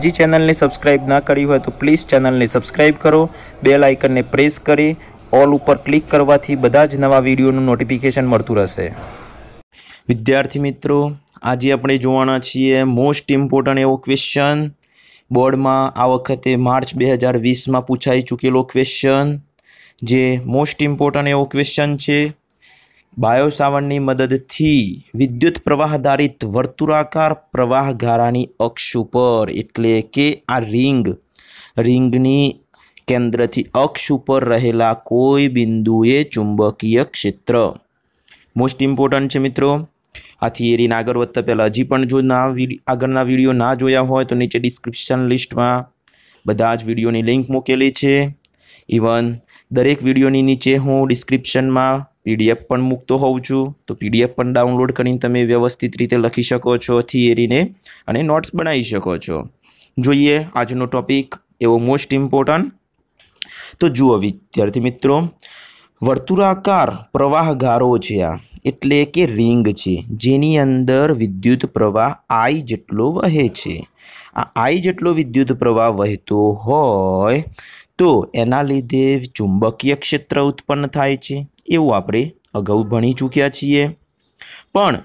હજી ચેનલને સબસ્ક્રાઇબ ના કરી હોય તો પ્લીઝ ચેનલને સબસ્ક્રાઇબ કરો બેલ આઇકનને પ્રેસ કરી ઓલ ઉપર ક્લિક કરવાથી બધા જ નવા વિડીયોનું નોટિફિકેશન મળતું રહેશે વિદ્યાર્થી મિત્રો આજે આપણે જોવાના છીએ મોસ્ટ ઇમ્પોર્ટન્ટ એવો ક્વેશ્ચન બોર્ડમાં આ વખતે માર્ચ બે હજાર વીસમાં પૂછાઈ ચૂકેલો ક્વેશ્ચન જે મોસ્ટ ઇમ્પોર્ટન્ટ એવો ક્વેશ્ચન છે બાયોસાવણની મદદથી વિદ્યુત પ્રવાહધારિત વર્તુળાકાર પ્રવાહગારાની અક્ષ ઉપર એટલે કે આ રિંગ રિંગની કેન્દ્રથી અક્ષ ઉપર રહેલા કોઈ બિંદુએ ચુંબકીય ક્ષેત્ર મોસ્ટ ઇમ્પોર્ટન્ટ છે મિત્રો આ થિયરીના આગળ વધતા પહેલાં હજી પણ જો ના આગળના વિડીયો ના જોયા હોય તો નીચે ડિસ્ક્રિપ્શન લિસ્ટમાં બધા જ વિડીયોની લિંક મૂકેલી છે ઇવન દરેક વિડીયોની નીચે હું ડિસ્ક્રિપ્શનમાં પીડીએફ પણ મૂકતો હોઉં છું તો પીડીએફ પણ ડાઉનલોડ કરીને તમે વ્યવસ્થિત રીતે લખી શકો છો થિયરીને અને નોટ્સ બનાવી શકો છો જોઈએ આજનો ટોપિક એવો મોસ્ટ ઇમ્પોર્ટન્ટ તો જુઓ વિદ્યાર્થી મિત્રો વર્તુળાકાર પ્રવાહગારો છે આ એટલે કે રિંગ છે જેની અંદર વિદ્યુત પ્રવાહ આઈ જેટલો વહે છે આ આઈ જેટલો વિદ્યુત પ્રવાહ વહેતો હોય તો એના લીધે ચુંબકીય ક્ષેત્ર ઉત્પન્ન થાય છે એવું આપણે અગાઉ ભણી ચૂક્યા છીએ પણ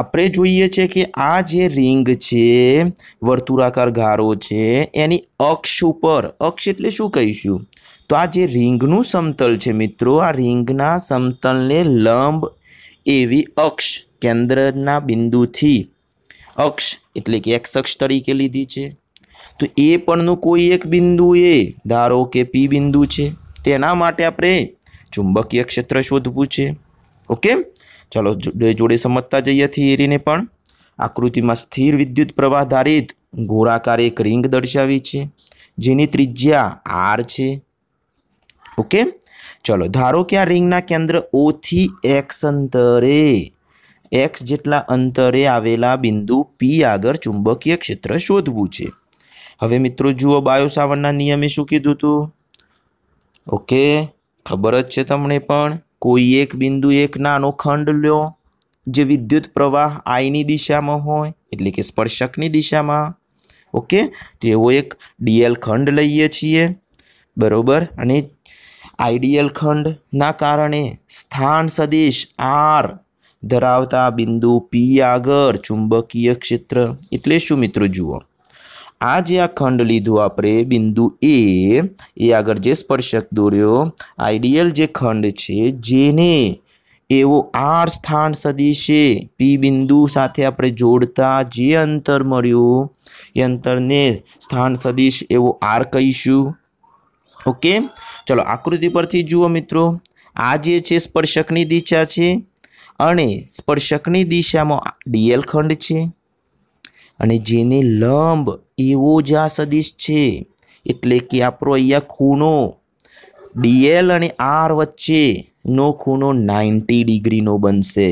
આપણે જોઈએ છે કે આ જે રિંગ છે વર્તુળાકાર ગારો છે એની અક્ષ ઉપર અક્ષ એટલે શું કહીશું તો આ જે રિંગનું સમતલ છે મિત્રો આ રિંગના સમતલને લંબ એવી અક્ષ કેન્દ્રના બિંદુથી અક્ષ એટલે કે એક્સ અક્ષ તરીકે લીધી છે તો એ પરનું કોઈ એક બિંદુ એ ધારો કે પી બિંદુ છે તેના માટે આપણે ચુંબકીય ક્ષેત્ર શોધવું છે ઓકે ચલો જોડે સમજતા જઈએ થિયરીને પણ આકૃતિમાં સ્થિર વિદ્યુત પ્રવાહ ધારિત ગોળાકાર એક રિંગ દર્શાવી છે જેની ત્રિજ્યા આર છે ઓકે ચલો ધારો કે આ રિંગના કેન્દ્ર ઓથી એક્સ અંતરે એક્સ જેટલા અંતરે આવેલા બિંદુ પી આગળ ચુંબકીય ક્ષેત્ર શોધવું છે હવે મિત્રો જુઓ બાયો સાવનના નિયમે શું કીધું હતું ઓકે ખબર જ છે તમને પણ કોઈ એક બિંદુ એક નાનો ખંડ લ્યો જે વિદ્યુત પ્રવાહ આઈની દિશામાં હોય એટલે કે સ્પર્શકની દિશામાં ઓકે તો એક ડીએલ ખંડ લઈએ છીએ બરોબર અને આઈડીએલ ખંડના કારણે સ્થાન સદિશ આર ધરાવતા બિંદુ પી આગળ ચુંબકીય ક્ષેત્ર એટલે શું મિત્રો જુઓ આ જે આ ખંડ લીધું આપણે બિંદુ એ એ આગળ જે સ્પર્શક દોર્યો આઈડિયલ જે ખંડ છે જેને એવો આર સ્થાન સદીશે પી બિંદુ સાથે આપણે જોડતા જે અંતર મળ્યું એ અંતરને સ્થાન સદીશ એવો આર કહીશું ઓકે ચલો આકૃતિ પરથી જુઓ મિત્રો આ જે છે સ્પર્શકની દિશા છે અને સ્પર્શકની દિશામાં ડીએલ ખંડ છે અને જેને લંબ એવો જ આ સદિશ છે એટલે કે આપણો અહીંયા ખૂણો ડીએલ અને આર વચ્ચેનો ખૂણો નાઇન્ટી ડિગ્રીનો બનશે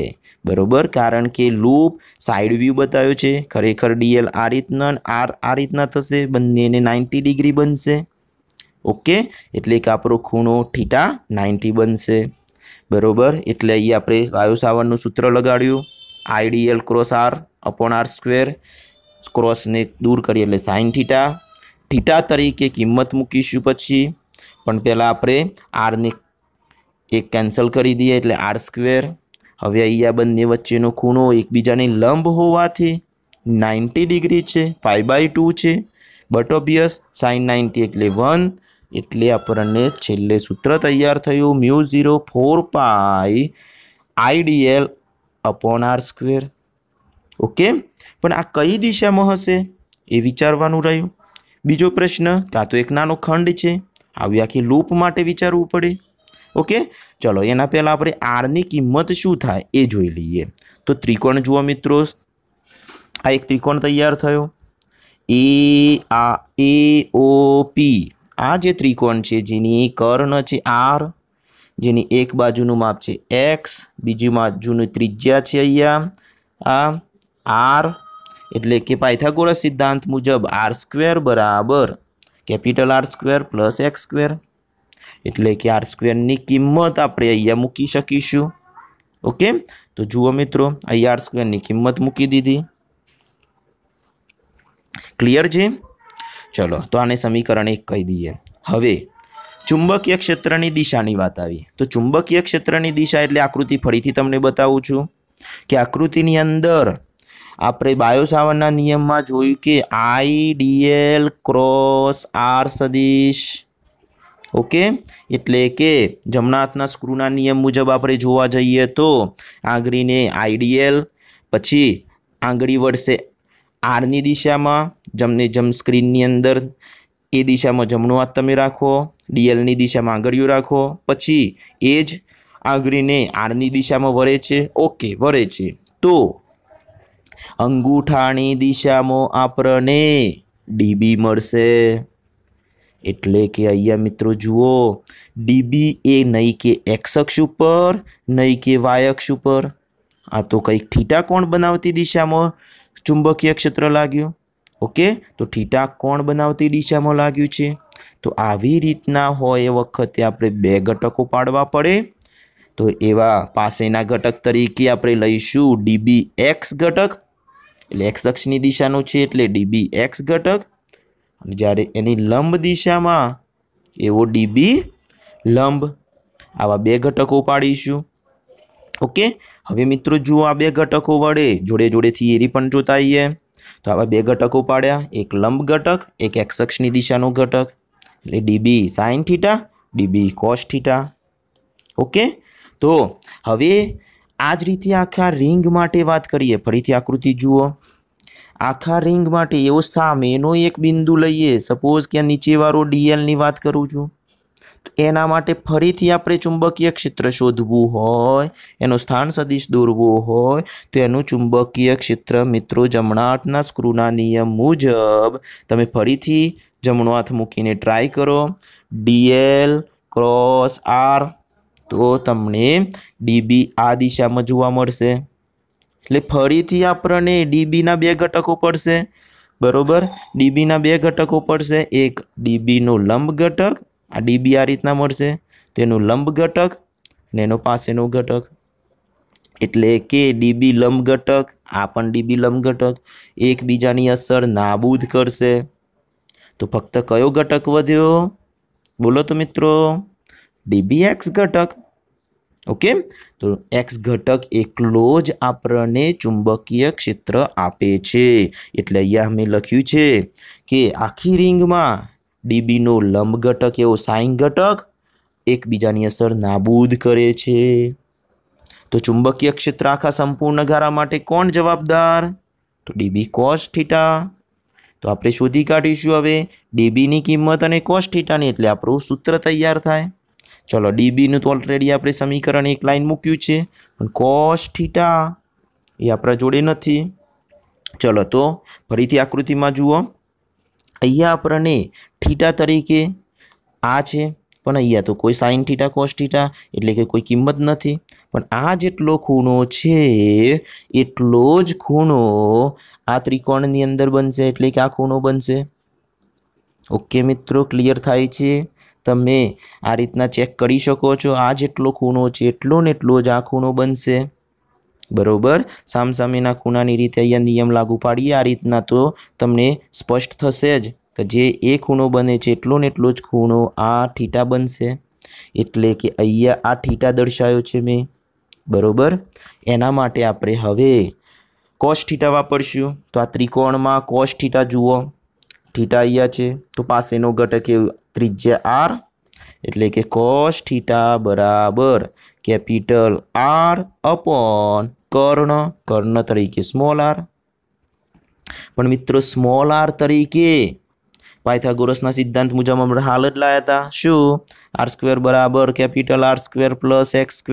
બરોબર કારણ કે લૂપ સાઈડ વ્યૂ બતાવ્યો છે ખરેખર ડીએલ આ રીતના આર આ રીતના થશે બંનેને નાઇન્ટી ડિગ્રી બનશે ઓકે એટલે કે આપણો ખૂણો ઠીટા નાઇન્ટી બનશે બરોબર એટલે અહીં આપણે સાવરનું સૂત્ર લગાડ્યું IDL cross R upon R square ક્રોસને દૂર કરીએ એટલે સાઇન થીટા થીટા તરીકે કિંમત મૂકીશું પછી પણ પહેલાં આપણે આરને એક કેન્સલ કરી દઈએ એટલે આર સ્ક્વેર હવે અહીંયા બંને વચ્ચેનો ખૂણો એકબીજાને લંબ હોવાથી નાઇન્ટી ડિગ્રી છે ફાઇવ બાય ટુ છે બટ ઓબિયસ સાઇન નાઇન્ટી એટલે વન એટલે આપણને છેલ્લે સૂત્ર તૈયાર થયું mu zero four pi IDL upon R square okay પણ આ કઈ દિશામાં હશે એ વિચારવાનું રહ્યું બીજો પ્રશ્ન કાં તો એક નાનો ખંડ છે આવી આખી લૂપ માટે વિચારવું પડે ઓકે ચલો એના પહેલાં આપણે આરની કિંમત શું થાય એ જોઈ લઈએ તો ત્રિકોણ જુઓ મિત્રો આ એક ત્રિકોણ તૈયાર થયો એ આ એ ઓ પી આ જે ત્રિકોણ છે જેની કર્ણ છે આર જેની એક બાજુનું માપ છે એક્સ બીજી બાજુની ત્રિજ્યા છે અહીંયા આ આર એટલે કે પાયથાગોરસ સિદ્ધાંત મુજબ આર સ્ક્વેર બરાબર capital R square plus X square એટલે કે આર સ્ક્વેરની કિંમત આપણે અહીંયા મૂકી શકીશું ઓકે તો જુઓ મિત્રો અહીંયા આર સ્ક્વેરની કિંમત મૂકી દીધી ક્લિયર છે ચલો તો આને સમીકરણ એક કહી દઈએ હવે ચુંબકીય ક્ષેત્રની દિશાની વાત આવી તો ચુંબકીય ક્ષેત્રની દિશા એટલે આકૃતિ ફરીથી તમને બતાવું છું કે આકૃતિની અંદર આપણે બાયોસાવરના નિયમમાં જોયું કે આઈડીએલ ક્રોસ આર સદીશ ઓકે એટલે કે જમણા હાથના સ્ક્રૂના નિયમ મુજબ આપણે જોવા જઈએ તો આંગળીને આઈડીએલ પછી આંગળી વળશે આરની દિશામાં જમને જમ સ્ક્રીનની અંદર એ દિશામાં જમણો હાથ તમે રાખો ડીએલની દિશામાં આંગળીઓ રાખો પછી એ જ આંગળીને આરની દિશામાં વળે છે ઓકે વળે છે તો અંગૂઠાની દિશામાં આપણને ડીબી મળશે એટલે કે અહીંયા મિત્રો જુઓ ડીબી એ નહીં કે એક્સ ઉપર નહીં કે વાયક્ષ ઉપર આ તો કંઈક ઠીટા કોણ બનાવતી દિશામાં ચુંબકીય ક્ષેત્ર લાગ્યું ઓકે તો ઠીટા કોણ બનાવતી દિશામાં લાગ્યું છે તો આવી રીતના હોય એ વખતે આપણે બે ઘટકો પાડવા પડે તો એવા પાસેના ઘટક તરીકે આપણે લઈશું ડીબી એક્સ ઘટક એટલે એક્સ અક્ષની દિશાનું છે એટલે ડીબી એક્સ ઘટક અને જ્યારે એની લંબ દિશામાં એવો ડીબી લંબ આવા બે ઘટકો પાડીશું ઓકે હવે મિત્રો જુઓ આ બે ઘટકો વડે જોડે જોડેથી એરી પણ જોતા આવીએ તો આવા બે ઘટકો પાડ્યા એક લંબ ઘટક એક એક્સ અક્ષની દિશાનો ઘટક એટલે dB sine theta dB cos theta okay તો હવે આ જ રીતે આખા રિંગ માટે વાત કરીએ ફરીથી આકૃતિ જુઓ આખા રિંગ માટે એવો સામેનો એક બિંદુ લઈએ સપોઝ કે નીચેવાળો ડીએલની વાત કરું છું તો એના માટે ફરીથી આપણે ચુંબકીય ક્ષેત્ર શોધવું હોય એનું સ્થાન સદીશ દોરવો હોય તો એનું ચુંબકીય ક્ષેત્ર મિત્રો જમણા હાથના સ્ક્રૂના નિયમ મુજબ તમે ફરીથી જમણો હાથ મૂકીને ટ્રાય કરો ડીએલ ક્રોસ આર તો તમને ડીબી આ દિશામાં જોવા મળશે એટલે ફરીથી આપણને ડીબીના બે ઘટકો પડશે બરોબર ડીબીના બે ઘટકો પડશે એક ડીબીનો લંબ ઘટક આ ડીબી આ રીતના મળશે તેનો લંબ ઘટક ને એનો પાસેનો ઘટક એટલે કે ડીબી લંબ ઘટક આ પણ ડીબી લંબ ઘટક એકબીજાની અસર નાબૂદ કરશે તો ફક્ત કયો ઘટક વધ્યો બોલો તો મિત્રો ડીબીએક્સ ઘટક ઓકે તો એક્સ ઘટક એકલો જ આપણને ચુંબકીય ક્ષેત્ર આપે છે એટલે અહીંયા મેં લખ્યું છે કે આખી રિંગમાં ડીબીનો લંબ ઘટક એવો સાઈન ઘટક એકબીજાની અસર નાબૂદ કરે છે તો ચુંબકીય ક્ષેત્ર આખા સંપૂર્ણ ગારા માટે કોણ જવાબદાર તો ડીબી કોસ થીટા તો આપણે શોધી કાઢીશું હવે ડીબીની કિંમત અને કોસ થીટાની એટલે આપણું સૂત્ર તૈયાર થાય ચલો ડીબીનું તો ઓલરેડી આપણે સમીકરણ એક લાઈન મૂક્યું છે પણ કોસ થીટા એ આપણા જોડે નથી ચલો તો ફરીથી આકૃતિમાં જુઓ અહીંયા આપણને થીટા તરીકે આ છે પણ અહીંયા તો કોઈ સાઇન થીટા કોસ ઠીટા એટલે કે કોઈ કિંમત નથી પણ આ જેટલો ખૂણો છે એટલો જ ખૂણો આ ત્રિકોણની અંદર બનશે એટલે કે આ ખૂણો બનશે ઓકે મિત્રો ક્લિયર થાય છે તમે આ રીતના ચેક કરી શકો છો આ જેટલો ખૂણો છે એટલો ને એટલો જ આ ખૂણો બનશે બરોબર સામસામેના ખૂણાની રીતે અહીંયા નિયમ લાગુ પાડીએ આ રીતના તો તમને સ્પષ્ટ થશે જ કે જે એ ખૂણો બને છે એટલો ને એટલો જ ખૂણો આ ઠીટા બનશે એટલે કે અહીંયા આ ઠીટા દર્શાવ્યો છે મેં બરોબર એના માટે આપણે હવે કોસ થીટા વાપરશું તો આ ત્રિકોણમાં કોસ થીટા જુઓ ઠીટા અહીંયા છે તો પાસેનો ઘટક त्रिज्या r એટલે કે cos θ = कैपिटल r / कर्ण कर्ण તરીકે स्मॉल r પણ મિત્રો स्मॉल r તરીકે પાયથાગોરસના સિદ્ધાંત મુજામમ હાલ જ લાવ્યા હતા શું r² = कैपिटल r² + x²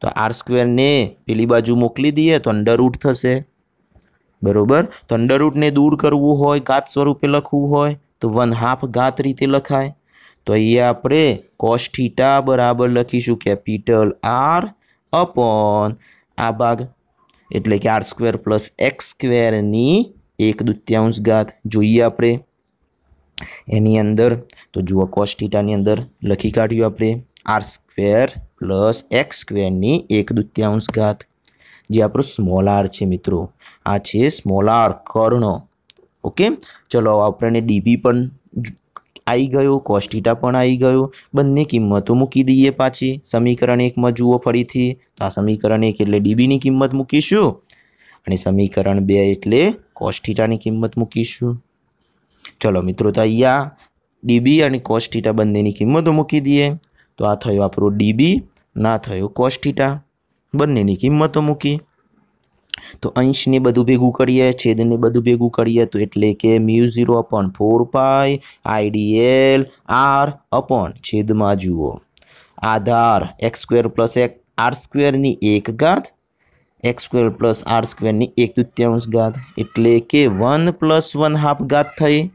તો r² ને પેલી બાજુ મોકલી દઈએ તો √ થશે બરોબર તો √ ને દૂર કરવું હોય घात સ્વરૂપે લખવું હોય તો વન હાફ ઘાત રીતે લખાય તો અહીંયા આપણે કોસ બરાબર લખીશું કેપિટલ આર અપોન આ ભાગ એટલે કે આર સ્ક્વેર પ્લસ એક્સ સ્ક્વેરની એક દુત્યાંશ ઘાત જોઈએ આપણે એની અંદર તો જુઓ કોસ અંદર લખી કાઢ્યું આપણે આર સ્ક્વેર પ્લસ એક્સ સ્ક્વેરની એક દુત્યાંશ ઘાત જે આપણો સ્મોલ આર છે મિત્રો આ છે સ્મોલ આર કર્ણ ઓકે ચલો આપણે ડીબી પણ આવી ગયો કોસ્ટીટા પણ આવી ગયો બંને કિંમતો મૂકી દઈએ પાછી સમીકરણ એકમાં જુઓ ફરીથી તો આ સમીકરણ એક એટલે ડીબીની કિંમત મૂકીશું અને સમીકરણ બે એટલે કોસ્ટીટાની કિંમત મૂકીશું ચલો મિત્રો તો અહીંયા ડીબી અને કોસ્ટીટા બંનેની કિંમતો મૂકી દઈએ તો આ થયો આપણો ડીબી ના થયો કોસ્ટીટા બંનેની કિંમતો મૂકી तो अंश ने बधु भेगू करिए छेद ने बधु भेगू करिए तो एट्ले कि mu zero upon four pi IDL R upon छेद में जुओ आधार एक्स स्क्वेर प्लस एक आर स्क्वेर एक गात X square plus R square एक तृत्यांश गात एट्ले कि वन प्लस वन हाफ गात थी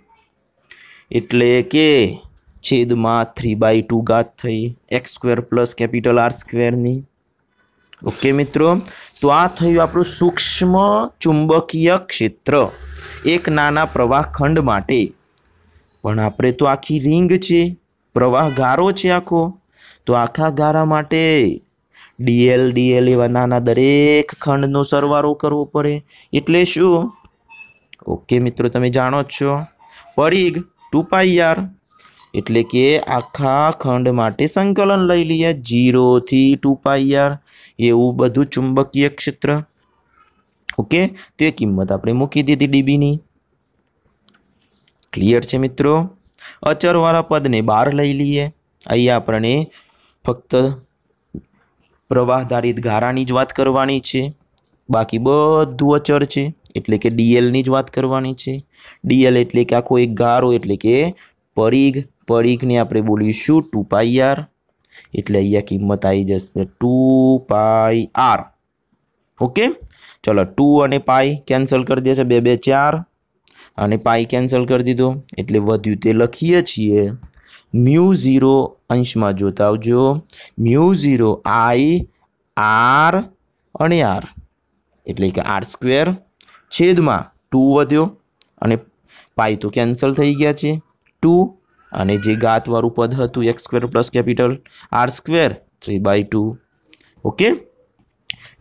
एट्ले कि छेद में थ्री बाय टू गात थी X square plus capital R square okay મિત્રો તો આ થયું આપણું સૂક્ષ્મ ચુંબકીય ક્ષેત્ર એક નાના પ્રવાહ ખંડ માટે પણ આપણે તો આખી રિંગ છે પ્રવાહ ગારો છે આખો તો આખા ગારા માટે ડીએલ ડીએલ એવા નાના દરેક ખંડનો સરવારો કરવો પડે એટલે શું ઓકે મિત્રો તમે જાણો જ છો પરીગ ટુ પાઈ યાર એટલે કે આખા ખંડ માટે સંકલન લઈ લઈએ જીરોથી ટુ પાઈ આર એવું બધું ચુંબકીય ક્ષેત્ર ઓકે તે કિંમત આપણે મૂકી દીધી ડીબીની ક્લિયર છે મિત્રો અચરવાળા પદને બહાર લઈ લઈએ અહીંયા આપણને ફક્ત પ્રવાહધારિત ગારાની જ વાત કરવાની છે બાકી બધું અચર છે એટલે કે ડીએલની જ વાત કરવાની છે ડીએલ એટલે કે આખો એક ગારો એટલે કે પરિઘ પડીકને આપણે બોલીશું ટુ પાઈ આર એટલે અહીંયા કિંમત આવી જશે ટુ પાઈ આર ઓકે ચલો ટુ અને પાઈ કેન્સલ કરી દેશે બે બે ચાર અને પાઈ કેન્સલ કરી દીધો એટલે વધ્યું તે લખીએ છીએ મ્યુ ઝીરો અંશમાં જોતા આવજો મ્યુ ઝીરો આઈ આર અને આર એટલે કે આર સ્ક્વેર છેદમાં ટુ વધ્યો અને પાઈ તો કેન્સલ થઈ ગયા છે ટુ અને જે ઘાતવાળું પદ હતું X square plus capital R square three by two okay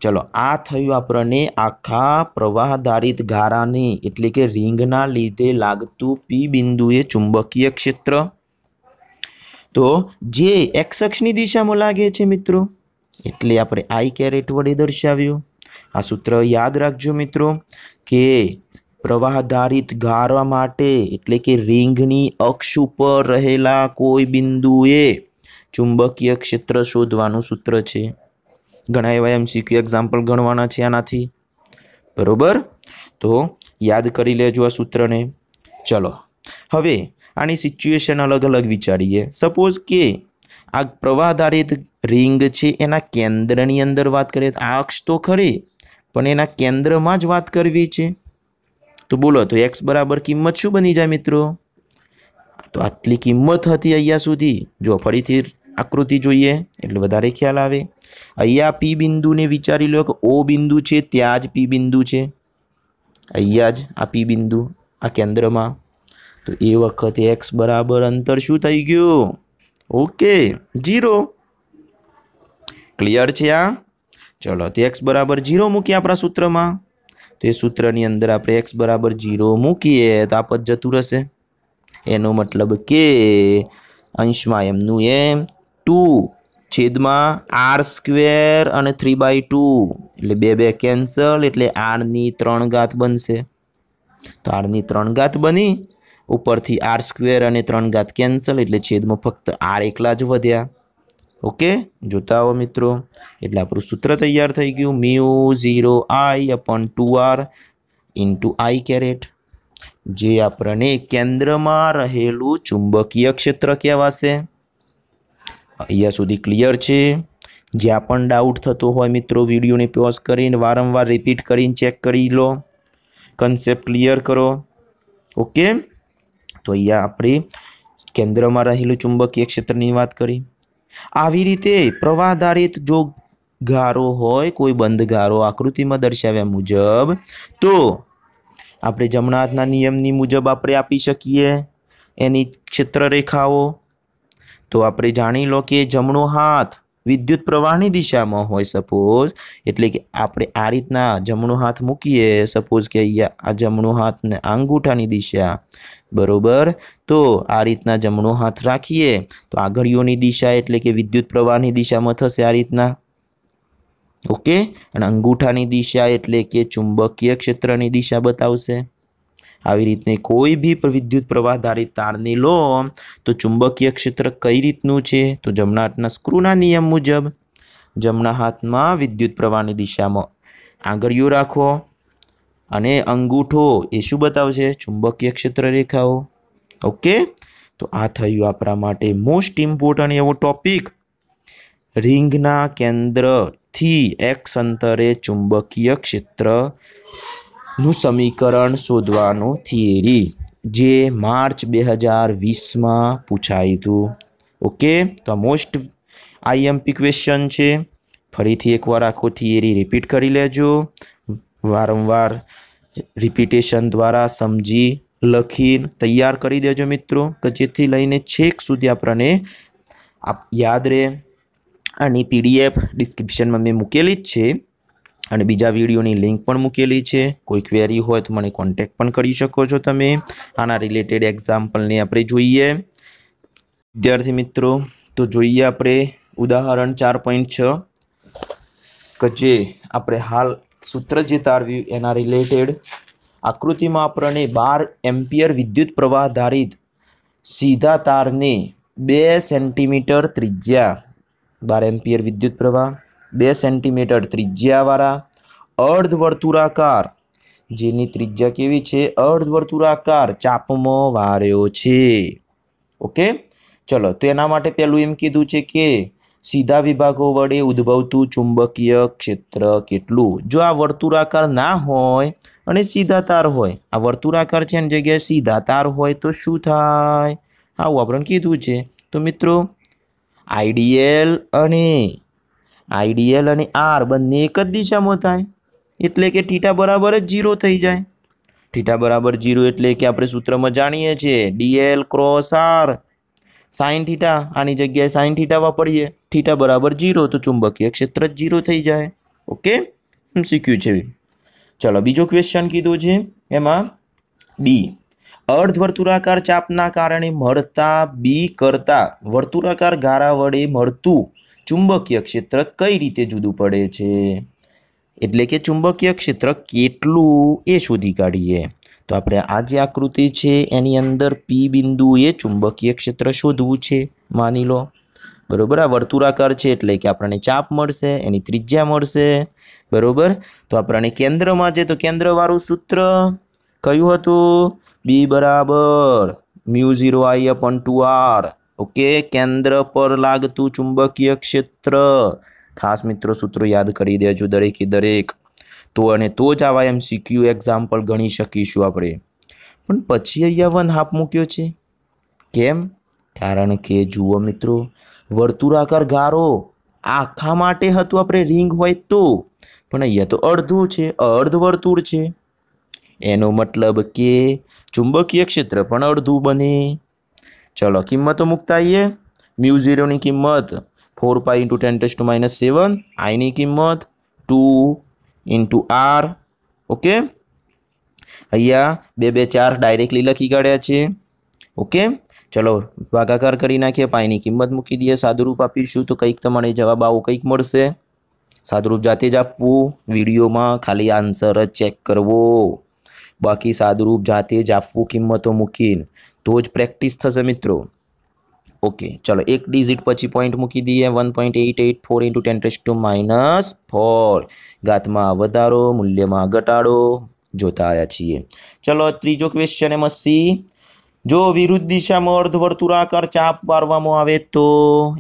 ચલો આ થયું આપણને આખા પ્રવાહ ધારિત ગારાને એટલે કે રીંગના લીધે લાગતું પી બિંદુએ ચુંબકીય ક્ષેત્ર તો જે એક્સ અક્ષની દિશામાં લાગે છે મિત્રો એટલે આપણે આઈ કેરેટ વડે દર્શાવ્યું આ સૂત્ર યાદ રાખજો મિત્રો કે પ્રવાહધારિત ગાળવા માટે એટલે કે રિંગની અક્ષ ઉપર રહેલા કોઈ બિંદુએ ચુંબકીય ક્ષેત્ર શોધવાનું સૂત્ર છે ઘણા એવા એમ એમસીક્યુ એક્ઝામ્પલ ગણવાના છે આનાથી બરોબર તો યાદ કરી લેજો આ સૂત્રને ચલો હવે આની સિચ્યુએશન અલગ અલગ વિચારીએ સપોઝ કે આ પ્રવાહધારિત રિંગ છે એના કેન્દ્રની અંદર વાત કરીએ આ અક્ષ તો ખરી પણ એના કેન્દ્રમાં જ વાત કરવી છે તો બોલો તો એક્સ બરાબર કિંમત શું બની જાય મિત્રો તો આટલી કિંમત હતી અહીંયા સુધી જો ફરીથી આકૃતિ જોઈએ એટલે વધારે ખ્યાલ આવે અહીંયા પી બિંદુને વિચારી લો કે ઓ બિંદુ છે ત્યાં જ પી બિંદુ છે અહીંયા જ આ પી બિંદુ આ કેન્દ્રમાં તો એ વખતે એક્સ બરાબર અંતર શું થઈ ગયું ઓકે જીરો ક્લિયર છે આ ચલો તો એક્સ બરાબર જીરો મૂકીએ આપણા સૂત્રમાં તો એ સૂત્રની અંદર આપણે એક્સ બરાબર જીરો મૂકીએ તો આ પદ જતું રહેશે એનો મતલબ કે અંશમાં એમનું એમ ટુ છેદમાં આર સ્ક્વેર અને થ્રી બાય ટુ એટલે બે બે કેન્સલ એટલે આરની ત્રણ ઘાત બનશે તો આરની ત્રણ ઘાત બની ઉપરથી આર સ્ક્વેર અને ત્રણ ઘાત કેન્સલ એટલે છેદમાં ફક્ત આર એકલા જ વધ્યા ઓકે જોતા આવો મિત્રો એટલે આપણું સૂત્ર તૈયાર થઈ ગયું mu zero I upon two R into I caret જે આપણને કેન્દ્રમાં રહેલું ચુંબકીય ક્ષેત્ર કહેવાશે અહીંયા સુધી ક્લિયર છે જ્યાં પણ ડાઉટ થતો હોય મિત્રો વિડીયોને પોઝ કરીને વારંવાર રિપીટ કરીને ચેક કરી લો કન્સેપ્ટ ક્લિયર કરો ઓકે તો અહીંયા આપણે કેન્દ્રમાં રહેલું ચુંબકીય ક્ષેત્રની વાત કરી આવી રીતે પ્રવાહધારિત જો ગારો હોય કોઈ બંધ ગારો આકૃતિમાં દર્શાવ્યા મુજબ તો આપણે જમણા હાથના નિયમની મુજબ આપણે આપી શકીએ એની ક્ષેત્રરેખાઓ તો આપણે જાણી લો કે જમણો હાથ વિદ્યુત પ્રવાહની દિશામાં હોય સપોઝ એટલે કે આપણે આ રીતના જમણો હાથ મૂકીએ સપોઝ કે અહીંયા આ જમણો હાથ ને આંગૂઠાની દિશા બરોબર તો આ રીતના જમણો હાથ રાખીએ તો આગળીઓની દિશા એટલે કે વિદ્યુત પ્રવાહની દિશામાં થશે આ રીતના ઓકે અને અંગૂઠાની દિશા એટલે કે ચુંબકીય ક્ષેત્રની દિશા બતાવશે આવી રીતની કોઈ બી વિદ્યુત પ્રવાહ ધારિત તારની લો તો ચુંબકીય ક્ષેત્ર કઈ રીતનું છે તો જમણા હાથના સ્ક્રૂના નિયમ મુજબ જમણા હાથમાં વિદ્યુત પ્રવાહની દિશામાં આંગળીઓ રાખો અને અંગૂઠો એ શું બતાવશે ચુંબકીય ક્ષેત્ર રેખાઓ ઓકે તો આ થયું આપણા માટે મોસ્ટ ઇમ્પોર્ટન્ટ એવો ટોપિક રિંગના કેન્દ્રથી એક્સ અંતરે ચુંબકીય ક્ષેત્ર નું સમીકરણ શોધવાનો થિયરી જે માર્ચ બે હજાર વીસમાં પૂછાયું હતું ઓકે તો મોસ્ટ આઈએમપી ક્વેશ્ચન છે ફરીથી એકવાર આખો થિયરી રિપીટ કરી લેજો વારંવાર રિપીટેશન દ્વારા સમજી લખીને તૈયાર કરી દેજો મિત્રો કે જેથી લઈને છેક સુધી આપણને યાદ રહે આની પીડીએફ ડિસ્ક્રિપ્શનમાં મેં મૂકેલી જ છે અને બીજા વિડીયોની લિંક પણ મૂકેલી છે કોઈ ક્વેરી હોય તો મને કોન્ટેક્ટ પણ કરી શકો છો તમે આના રિલેટેડ એક્ઝામ્પલને આપણે જોઈએ વિદ્યાર્થી મિત્રો તો જોઈએ આપણે ઉદાહરણ ચાર પોઈન્ટ છ કે જે આપણે હાલ સૂત્ર જે તારવ્યું એના રિલેટેડ આકૃતિમાં આપણને બાર એમ્પિયર વિદ્યુત પ્રવાહ ધારિત સીધા તારને બે સેન્ટીમીટર ત્રિજ્યા બાર એમ્પિયર વિદ્યુત પ્રવાહ બે સેન્ટીમીટર ત્રિજ્યાવાળા અર્ધવર્તુળાકાર જેની ત્રિજ્યા કેવી છે અર્ધવર્તુળાકાર ચાપમાં વાર્યો છે ઓકે ચલો તો એના માટે પહેલું એમ કીધું છે કે સીધા વિભાગો વડે ઉદ્ભવતું ચુંબકીય ક્ષેત્ર કેટલું જો આ વર્તુળાકાર ના હોય અને સીધા તાર હોય આ વર્તુળાકાર છે એની જગ્યાએ સીધા તાર હોય તો શું થાય આવું આપણે કીધું છે તો મિત્રો આઈડીએલ અને આઈડીએલ અને આર બંને એક જ દિશામાં થાય એટલે કે થીટા બરાબર જ જીરો થઈ જાય થીટા બરાબર જીરો એટલે કે આપણે સૂત્રમાં જાણીએ છીએ DL cross R sine theta આની જગ્યાએ સાઇન થીટા વાપરીએ થીટા બરાબર જીરો તો ચુંબકીય ક્ષેત્ર જ જીરો થઈ જાય ઓકે શીખ્યું છે ચલો બીજો ક્વેશ્ચન કીધું છે એમાં બી અર્ધવર્તુળાકાર ચાપના કારણે મળતા બી કરતાં વર્તુળાકાર ગારા વડે મળતું ચુંબકીય ક્ષેત્ર કઈ રીતે જુદું પડે છે એટલે કે ચુંબકીય ક્ષેત્ર કેટલું એ શોધી કાઢીએ તો આપણે આ જે આકૃતિ છે એની અંદર પી બિંદુએ ચુંબકીય ક્ષેત્ર શોધવું છે માની લો બરોબર આ વર્તુળાકાર છે એટલે કે આપણને ચાપ મળશે એની ત્રિજ્યા મળશે બરોબર તો આપણને કેન્દ્રમાં છે તો કેન્દ્રવાળું સૂત્ર કયું હતું બી બરાબર mu zero I upon two R okay કેન્દ્ર પર લાગતું ચુંબકીય ક્ષેત્ર ખાસ મિત્રો સૂત્રો યાદ કરી દેજો દરેકે દરેક તો અને તો જ આવા એમ સીક્યુ એક્ઝામ્પલ ગણી શકીશું આપણે પણ પછી અહીંયા વન હાફ મૂક્યો છે કેમ કારણ કે જુઓ મિત્રો વર્તુળાકાર ગારો આખા માટે હતું આપણે રિંગ હોય તો પણ અહીંયા તો અડધું છે અર્ધ વર્તુળ છે એનો મતલબ કે ચુંબકીય ક્ષેત્ર પણ અડધું બને ચલો કિંમતો મૂકતા આવીએ મ્યુ ઝીરોની કિંમત four pi into ten to minus seven આઈની કિંમત ટુ ઇન્ટુ આર ઓકે અહીંયા બે બે ચાર ડાયરેક્ટલી લખી કાઢ્યા છે ઓકે ચલો ભાગાકાર કરી નાખીએ પાયની કિંમત મૂકી દઈએ સાદુરૂપ આપીશું તો કંઈક તમારે જવાબ આવો કંઈક મળશે સાદુરૂપ જાતે જ આપવું વિડીયોમાં ખાલી આન્સર જ ચેક કરવો બાકી સાદુરૂપ જાતે જ આપવું કિંમતો મૂકીને તો જ પ્રેક્ટિસ થશે મિત્રો ઓકે ચલો એક ડિઝિટ પછી પોઈન્ટ મૂકી દઈએ one point eight eight four into ten raise to minus four ગાતમાં વધારો મૂલ્યમાં ઘટાડો જોતા આવ્યા છીએ ચલો ત્રીજો ક્વેશ્ચન એમાં સી જો વિરુદ્ધ દિશામાં અર્ધ અર્ધવર્તુળાકાર ચાપ વારવામાં આવે તો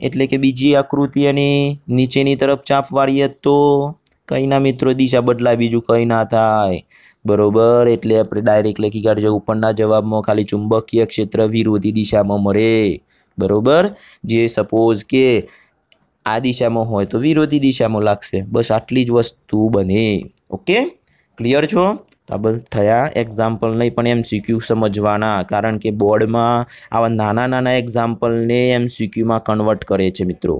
એટલે કે બીજી આકૃતિ અને નીચેની તરફ ચાપ વાળીએ તો કંઈના મિત્રો દિશા બદલાય બીજું કંઈ ના થાય બરોબર એટલે આપણે ડાયરેક્ટ લખી કાઢજો ઉપરના જવાબમાં ખાલી ચુંબકીય ક્ષેત્ર વિરોધી દિશામાં મળે બરોબર જે સપોઝ કે આ દિશામાં હોય તો વિરોધી દિશામાં લાગશે બસ આટલી જ વસ્તુ બને ઓકે ક્લિયર છો તો આ થયા એક્ઝામ્પલ નહીં પણ એમ એમસીક્યુ સમજવાના કારણ કે બોર્ડમાં આવા નાના નાના એક્ઝામ્પલને એમ એમસીક્યુમાં કન્વર્ટ કરે છે મિત્રો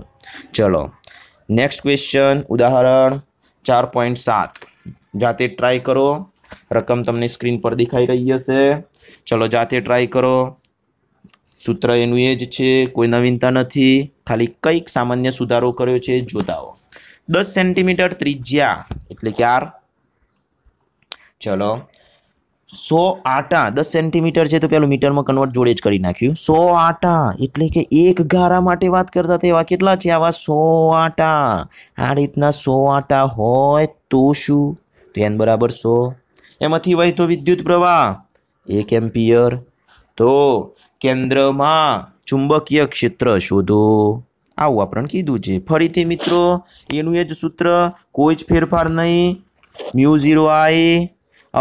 ચલો નેક્સ્ટ ક્વેશ્ચન ઉદાહરણ ચાર પોઈન્ટ સાત જાતે ટ્રાય કરો રકમ તમને સ્ક્રીન પર દેખાઈ રહી હશે ચલો જાતે ટ્રાય કરો સૂત્ર એનું એ જ છે કોઈ નવીનતા નથી ખાલી કંઈક સામાન્ય સુધારો કર્યો છે જોતાઓ દસ સેન્ટીમીટર ત્રિજ્યા એટલે કે આર ચલો સો આટા દસ સેન્ટીમીટર છે તો પેલું મીટરમાં કન્વર્ટ જોડે જ કરી નાખ્યું સો આટા એટલે કે એક ગારા માટે વાત કરતા તેવા કેટલા છે આવા સો આટા આ રીતના સો આટા હોય તો શું તો એન બરાબર સો એમાંથી વહેતો વિદ્યુત પ્રવાહ એક એમ્પિયર તો કેન્દ્રમાં ચુંબકીય ક્ષેત્ર શોધો આવું આપણને કીધું છે ફરીથી મિત્રો એનું એ જ સૂત્ર કોઈ જ ફેરફાર નહીં mu zero I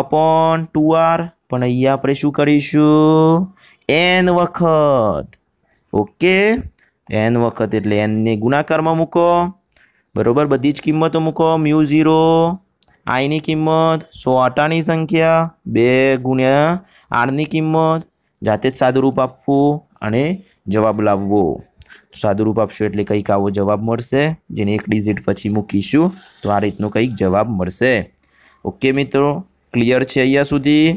upon two R પણ અહીંયા આપણે શું કરીશું એન વખત ઓકે એન વખત એટલે એનને ગુણાકારમાં મૂકો બરોબર બધી જ કિંમતો મૂકો મ્યુ ઝીરો આઈની કિંમત સો આટાની સંખ્યા બે ગુણ્યા આરની કિંમત જાતે જ સાદુરૂપ આપવું અને જવાબ લાવવો સાદુરૂપ આપશો એટલે કંઈક આવો જવાબ મળશે જેને એક ડિઝિટ પછી મૂકીશું તો આ રીતનો કંઈક જવાબ મળશે ઓકે મિત્રો ક્લિયર છે અહીંયા સુધી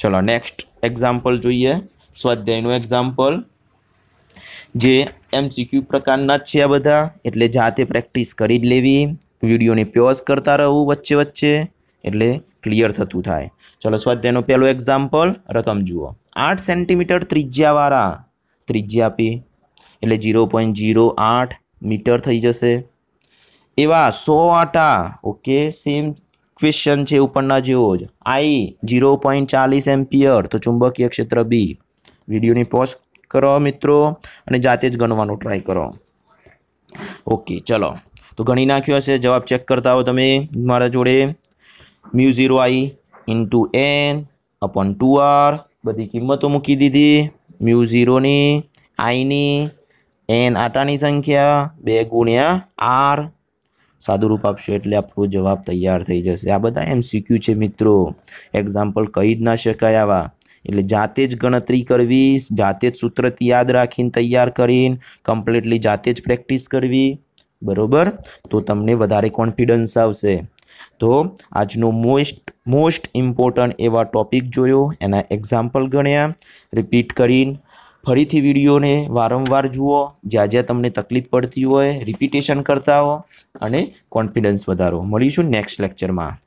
ચલો નેક્સ્ટ એક્ઝામ્પલ જોઈએ સ્વાધ્યાયનું એક્ઝામ્પલ જે એમસીક્યુ પ્રકારના જ છે આ બધા એટલે જાતે પ્રેક્ટિસ કરી જ લેવી વિડીયોને પ્યોઝ કરતા રહું વચ્ચે વચ્ચે એટલે ક્લિયર થતું થાય ચલો સ્વાધ્યાયનો પહેલો એક્ઝામ્પલ રકમ જુઓ આઠ સેન્ટીમીટર ત્રિજ્યાવાળા ત્રિજ્યા આપી એટલે ઝીરો પોઈન્ટ ઝીરો આઠ મીટર થઈ જશે એવા સો આટા ઓકે સેમ ક્વેશ્ચન છે ઉપરના જેવો જ આઈ ઝીરો પોઈન્ટ ચાલીસ એમ્પિયર તો ચુંબકીય ક્ષેત્ર બી વિડીયોને પોઝ કરો મિત્રો અને જાતે જ ગણવાનો ટ્રાય કરો ઓકે ચલો તો ગણી નાખ્યો હશે જવાબ ચેક કરતા હો તમે મારા જોડે mu zero I into N upon two R બધી કિંમતો મૂકી દીધી મ્યુ ઝીરોની આઈની એન આટાની સંખ્યા બે ગુણ્યા આર સાદું રૂપ આપશો એટલે આપણો જવાબ તૈયાર થઈ જશે આ બધા એમ શીખ્યું છે મિત્રો એક્ઝામ્પલ કહી જ ના શકાય આવા એટલે જાતે જ ગણતરી કરવી જાતે જ સૂત્રથી યાદ રાખીને તૈયાર કરીને કમ્પ્લીટલી જાતે જ પ્રેક્ટિસ કરવી બરોબર તો તમને વધારે કોન્ફિડન્સ આવશે તો આજનો મોસ્ટ મોસ્ટ ઇમ્પોર્ટન્ટ એવા ટોપિક જોયો એના એક્ઝામ્પલ ગણ્યા રિપીટ કરીને ફરીથી વિડીયોને વારંવાર જુઓ જ્યાં જ્યાં તમને તકલીફ પડતી હોય રિપીટેશન કરતા હો અને કોન્ફિડન્સ વધારો મળીશું નેક્સ્ટ લેક્ચરમાં